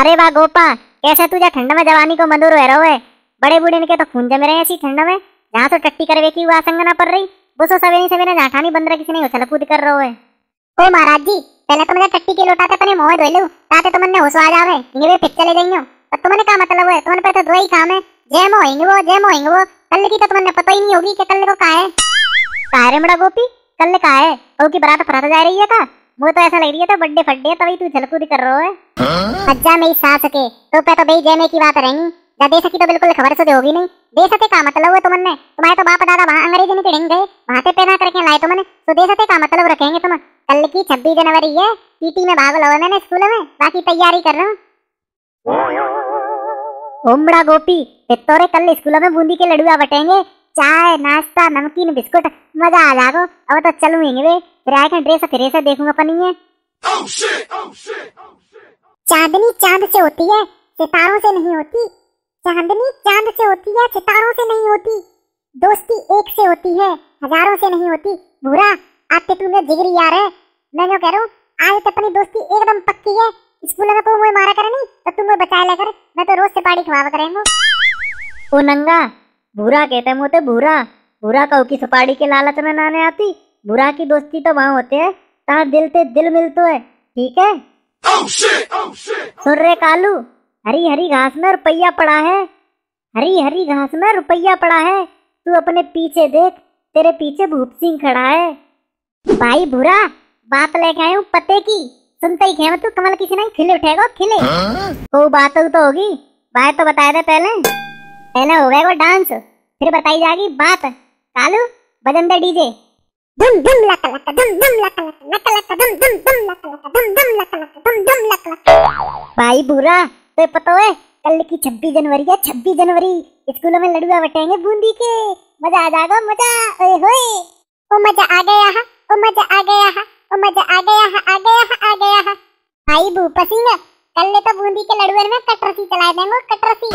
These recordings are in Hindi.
अरे वाह गोपा कैसे तू जा ठंड में जवानी को मधुर है रहो है बड़े बूढ़े के तो खून जम रहे ऐसी ठंड में जहाँ तो टट्टी करवे की हुआ आसंगना पड़ रही वो सो सवेरे सवेरे जाठानी बंद रहा किसी ने उछल कूद कर रहो है ओ महाराज जी पहले तो मैंने टट्टी के लोटा था मोह धो लूं ताते तुमने होश आ जावे इंगे फिर चले जाइयो पर तुमने क्या मतलब है तुमने पे तो दो ही काम है जैम होएंगे वो जैम होएंगे वो कल की तो तुमने पता ही नहीं होगी कि कल को का है कहा है मेरा गोपी कल का है और की बारात फरात जा रही है का वो तो ऐसा लग रही है तो बर्थडे फड्डे तभी तू झलकूद कर रहा है सज्जा हाँ? मेरी सा सके तो पे तो भाई जय की बात रहेंगी जा दे सकी तो बिल्कुल खबर से तो होगी नहीं दे सके का मतलब है तुमने तुम्हारे तो बाप दादा वहाँ अंग्रेजी नहीं चढ़ेंगे वहाँ से पैदा करके लाए तुमने तो दे सके का मतलब रखेंगे तुम कल की छब्बीस जनवरी है पीटी में भाग लो मैंने स्कूल में बाकी तैयारी कर रहा हूँ ओमड़ा गोपी पित्तौरे कल स्कूल में बूंदी के लड़ुआ बटेंगे चाय नाश्ता नमकीन बिस्कुट मजा आ जागो अब तो चलू वे फिर आए ड्रेस फिर ऐसा देखूंगा पनी है oh, oh, oh, चांदनी चांद से होती है सितारों से नहीं होती चांदनी चांद से होती है सितारों से नहीं होती दोस्ती एक से होती है हजारों से नहीं होती बुरा आप तू तुम्हें जिगरी यार है मैं जो कह रहा हूँ आज तक अपनी दोस्ती एकदम पक्की है स्कूल में कोई मुझे मारा करे नहीं तो तुम मुझे बचाया लेकर मैं तो रोज से पानी खवावा करेंगे ओ नंगा भूरा कहते होते भूरा भूरा कहू की सुपाड़ी के लालच में नाने आती भूरा की दोस्ती तो वहाँ होते है तहाँ दिल से दिल मिलते है ठीक है oh, oh, सुन रहे कालू हरी हरी घास में रुपया पड़ा है हरी हरी घास में रुपया पड़ा है तू अपने पीछे देख तेरे पीछे भूप सिंह खड़ा है भाई भूरा बात लेके आयु पते की सुनते ही खेम तू कमल किसी नहीं खिले उठेगा खिले कोई बात तो होगी भाई तो बताया था पहले पहला होगा वो डांस फिर बताई जाएगी बात कालू बजन दे डीजे दुम दुम लक लक दुम दुम लक लक लक लक दुम दुम दुम लक लक दुम दुम लक लक दुम दुम लक लक भाई बुरा तो पता है कल की 26 जनवरी है 26 जनवरी स्कूलों में लड़ुआ बटेंगे बूंदी के मजा आ जाएगा मजा ओए होए ओ मजा आ गया है ओ मजा आ गया है ओ मजा आ गया है आ गया है आ गया है भाई भूपसिंह कल तो बूंदी के लड्डू में कटरसी चलाए देंगे कटरसी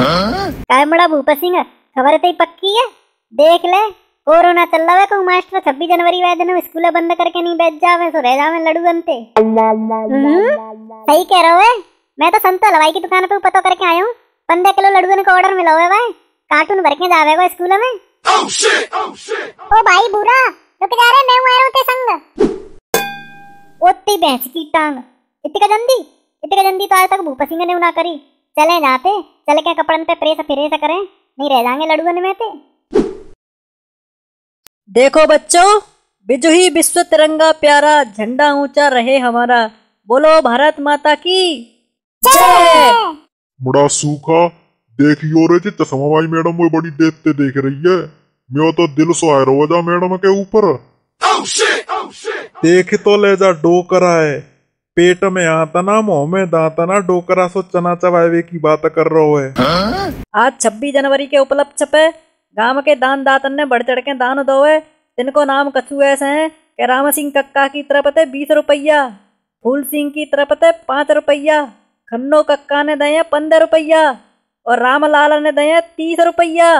काय मड़ा भूपा सिंह खबर तो पक्की है देख ले कोरोना चल रहा है को मास्टर 26 जनवरी वाले दिन स्कूल बंद करके नहीं बैठ जावे सो रह जावे लड्डू बनते हम्म? सही कह रहे हो मैं तो संतो हलवाई की दुकान पे पता करके आया हूँ पंद्रह किलो लड्डू का ऑर्डर मिला हुआ भाई कार्टून भर के जावे को स्कूल में oh, oh, ओ भाई बुरा रुक जा रहे मैं आ रहा हूं हूँ संग ओती भैंस की टांग इतनी जल्दी इतनी गंदी तो आज तक भूपा सिंह ने उना करी चले जाते चले क्या कपड़न पे प्रेस फिर ऐसा करें नहीं रह जाएंगे लड़ुअन में थे देखो बच्चों बिजु ही विश्व तिरंगा प्यारा झंडा ऊंचा रहे हमारा बोलो भारत माता की बड़ा सूखा देखियो रे जी चश्मा भाई मैडम वो बड़ी देर से देख रही है मैं तो दिल सोहर हो मैडम के ऊपर oh, oh, देख तो ले जा डोकरा है पेट में आता ना मुँह में दाता ना डोकरा सो चना चबावे की बात कर रहो है आज छब्बीस जनवरी के उपलक्ष्य पे गांव के दान दातन ने बढ़ चढ़ के दान दो है जिनको नाम कछु ऐसे है के राम सिंह कक्का की तरफ है बीस रुपया फूल सिंह की तरफ है पाँच रुपया खन्नो कक्का ने दे पंद्रह रुपया और रामलाल ने दया तीस रुपया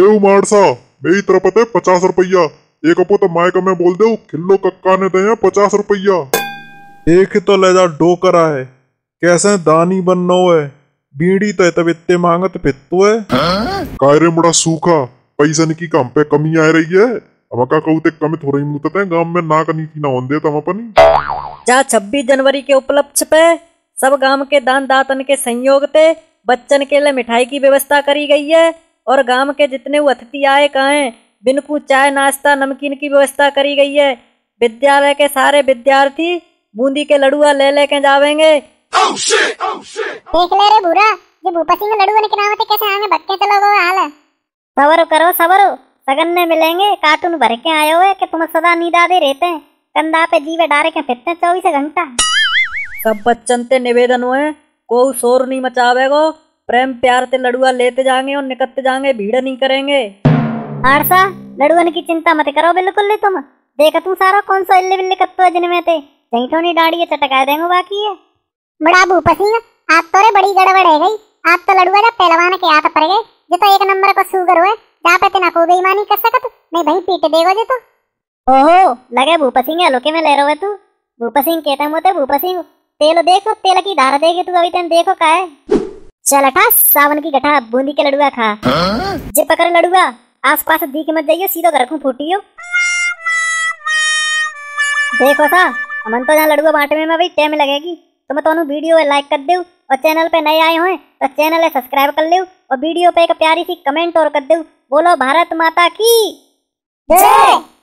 देव मारसा मेरी तरफ है पचास रुपया एक अपो तो मायका में बोल दो खिल्लो कक्का ने दया पचास रुपया देख तो ले जा डो करा है कैसे दानी बननो है बीड़ी तो तब इतने मांगत पित्तू है कायरे मुड़ा सूखा पैसा की काम पे कमी आ रही है हम का कहूते कम थोड़ा ही मुतते गांव में ना कनी की ना होन देता हम अपनी जहाँ छब्बीस जनवरी के उपलक्ष्य पे सब गांव के दान दातन के संयोग ते बच्चन के लिए मिठाई की व्यवस्था करी गई है और गांव के जितने अतिथि आए कहे बिनकू चाय नाश्ता नमकीन की व्यवस्था करी गई है विद्यालय के सारे विद्यार्थी बूंदी के लड़ुआ ले लेके जावेंगे oh, oh, देख ले रे बुरा ये भूपा सिंह लड़ुआ ने नाम थे कैसे आने बक्के चलोगे हाल सबर करो सबर सगन ने मिलेंगे कार्टून भर के आए हुए के तुम सदा नीदादे रहते हैं कंधा पे जीवे डारे के फिरते हैं चौबीस घंटा सब बच्चन ते निवेदन हुए को शोर नहीं मचावेगो प्रेम प्यार ते लड़ुआ लेते जाएंगे और निकलते जाएंगे भीड़ नहीं करेंगे आरसा लड़ुअन की चिंता मत करो बिल्कुल नहीं तुम देखा तुम सारा कौन सा इल्ले बिल्ले कत्तो जिनमें थे कहीं तो नहीं डाड़ी है चटका देंगे बाकी है बड़ा पसीना आप तो रे बड़ी गड़बड़ है गई आप तो लड़ुआ जा पहलवान के हाथ पड़ गए जे तो एक नंबर को सुगर हुए जा पे तेना को बेईमानी कर सकत नहीं भाई पीट देगो जे तो ओहो लगे भूपसिंह सिंह लोके में ले रहे तू भूपसिंह सिंह कहता मोते भूपसिंह तेल देखो तेल की धार देगी तू अभी तेन देखो का है चल अठा सावन की गठा बूंदी के लड़ुआ खा जे पकड़ लड़ुआ आस पास दी के मत जाइयो सीधो घर को फूटियो देखो सा हमन तो यहाँ लड़ुआ बांटे में भाई टाइम लगेगी तो मैं तो वीडियो लाइक कर दूँ और चैनल पे नए आए हुए तो चैनल सब्सक्राइब कर लूँ और वीडियो पे एक प्यारी सी कमेंट और कर दू बोलो भारत माता की